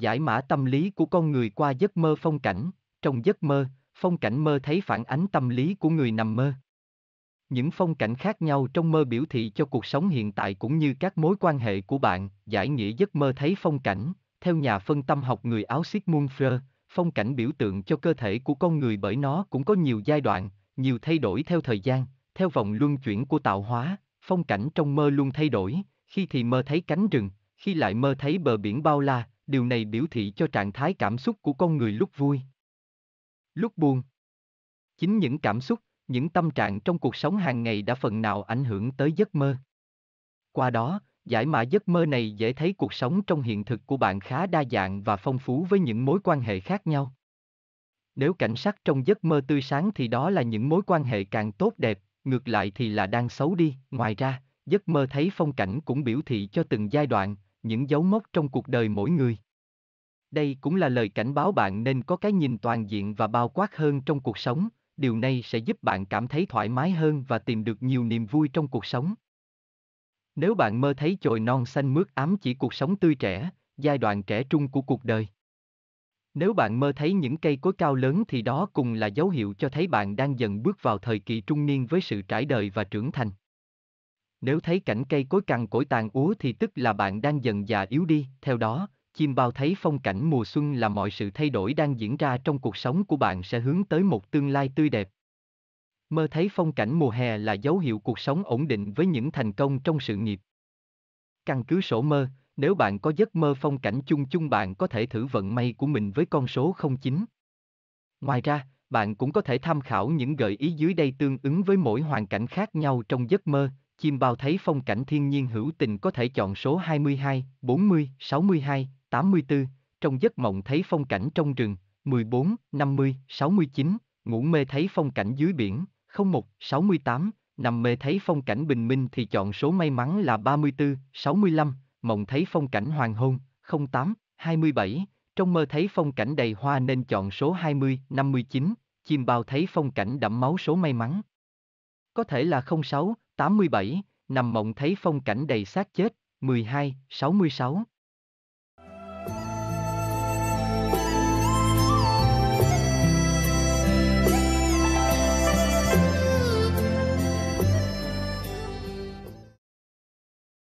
giải mã tâm lý của con người qua giấc mơ phong cảnh, trong giấc mơ, phong cảnh mơ thấy phản ánh tâm lý của người nằm mơ. Những phong cảnh khác nhau trong mơ biểu thị cho cuộc sống hiện tại cũng như các mối quan hệ của bạn, giải nghĩa giấc mơ thấy phong cảnh, theo nhà phân tâm học người áo Sigmund Freud, phong cảnh biểu tượng cho cơ thể của con người bởi nó cũng có nhiều giai đoạn, nhiều thay đổi theo thời gian, theo vòng luân chuyển của tạo hóa, phong cảnh trong mơ luôn thay đổi, khi thì mơ thấy cánh rừng, khi lại mơ thấy bờ biển bao la, điều này biểu thị cho trạng thái cảm xúc của con người lúc vui, lúc buồn. Chính những cảm xúc, những tâm trạng trong cuộc sống hàng ngày đã phần nào ảnh hưởng tới giấc mơ. Qua đó, giải mã giấc mơ này dễ thấy cuộc sống trong hiện thực của bạn khá đa dạng và phong phú với những mối quan hệ khác nhau. Nếu cảnh sắc trong giấc mơ tươi sáng thì đó là những mối quan hệ càng tốt đẹp, ngược lại thì là đang xấu đi. Ngoài ra, giấc mơ thấy phong cảnh cũng biểu thị cho từng giai đoạn, những dấu mốc trong cuộc đời mỗi người. Đây cũng là lời cảnh báo bạn nên có cái nhìn toàn diện và bao quát hơn trong cuộc sống, điều này sẽ giúp bạn cảm thấy thoải mái hơn và tìm được nhiều niềm vui trong cuộc sống. Nếu bạn mơ thấy chồi non xanh mướt ám chỉ cuộc sống tươi trẻ, giai đoạn trẻ trung của cuộc đời. Nếu bạn mơ thấy những cây cối cao lớn thì đó cùng là dấu hiệu cho thấy bạn đang dần bước vào thời kỳ trung niên với sự trải đời và trưởng thành. Nếu thấy cảnh cây cối cằn cỗi tàn úa thì tức là bạn đang dần già yếu đi, theo đó, chim bao thấy phong cảnh mùa xuân là mọi sự thay đổi đang diễn ra trong cuộc sống của bạn sẽ hướng tới một tương lai tươi đẹp. Mơ thấy phong cảnh mùa hè là dấu hiệu cuộc sống ổn định với những thành công trong sự nghiệp. Căn cứ sổ mơ, nếu bạn có giấc mơ phong cảnh chung chung bạn có thể thử vận may của mình với con số 09. Ngoài ra, bạn cũng có thể tham khảo những gợi ý dưới đây tương ứng với mỗi hoàn cảnh khác nhau trong giấc mơ, chim bao thấy phong cảnh thiên nhiên hữu tình có thể chọn số 22, 40, 62, 84, trong giấc mộng thấy phong cảnh trong rừng, 14, 50, 69, ngủ mê thấy phong cảnh dưới biển, 01, 68, nằm mê thấy phong cảnh bình minh thì chọn số may mắn là 34, 65, mộng thấy phong cảnh hoàng hôn, 08, 27, trong mơ thấy phong cảnh đầy hoa nên chọn số 20, 59, chim bao thấy phong cảnh đẫm máu số may mắn. Có thể là 06, 87, nằm mộng thấy phong cảnh đầy xác chết, 12, 66.